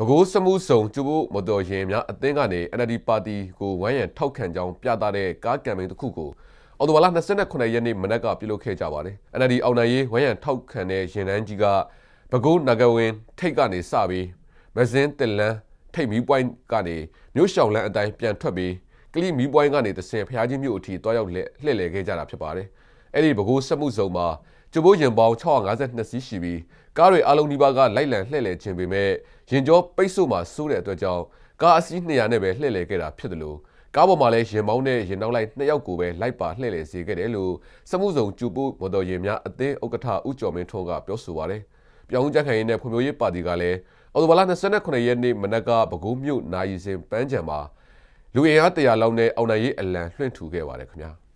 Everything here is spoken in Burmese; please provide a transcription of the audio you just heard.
ပဲခူးစမှုဆောင်ကျူဘိုမတော်ရင်များအသင်းကနေ NLD ပါတီကိုဝိုင်းရံထောက်ခံကြောင်းပြသတဲ့ကားကမ်ပိန်းတစ်ခုကိုအော်တိုဘာလ29ရက်နေ့မနက်ကပြုလုပ်ခဲ့ကြပါတယ်။ NLD အောင်နိုင်ရေးဝိုင်းရံထောက်ခံတဲ့ရင်တန်းကြီးကပဲခူးနဂဝင်းထိတ်ကနေစပြီးမစင်းတင်လန်းထိတ်မီပွိုင်းကနေမြို့ရှောင်လန်းအတိုင်းပြန်ထွက်ပြီးကလိမီပွိုင်းကနေတဆင်ဖျားကြီးမြို့အထိတွားရောက်လှည့်လည်ခဲ့ကြတာဖြစ်ပါတယ်။အဲ့ဒီဘကိုးစက်မှုစုံမှာကျပိုးရင်ပေါင်း652စီးရှိပြီးကားတွေအလုံးဒီပါကလိုက်လံလှည့်လည်ခြင်းပေမဲ့ရင်ကျော်ပိတ်ဆို့မှာစိုးတဲ့အတွက်ကြောင့်ကားအစီး200နဲ့ပဲလှည့်လည်ခဲ့တာဖြစ်တယ်လို့ကားပေါ်မှာလည်းရင်ပေါင်းနဲ့ရင်နောက်လိုက်2ယောက်ကိုပဲလိုက်ပါလှည့်လည်စေခဲ့တယ်လို့စက်မှုစုံကျပိုးမော်တော်ယာဉ်များအသင်းဥက္ကဋ္ဌဦးကျော်မင်းထွန်းကပြောဆိုပါတယ်။ပြောင်းကြခံရင်းနဲ့ဖွံ့ဖြိုးရေးပါတီကလည်းအော်တိုဘာလ29ရက်နေ့မနက်ကပဲခူးမြို့နိုင်စင်ပန်းချံမှာလူအင်အား100လောက်နဲ့အောင်နိုင်ရေးအလံလွှင့်ထူခဲ့ပါတယ်ခင်ဗျာ။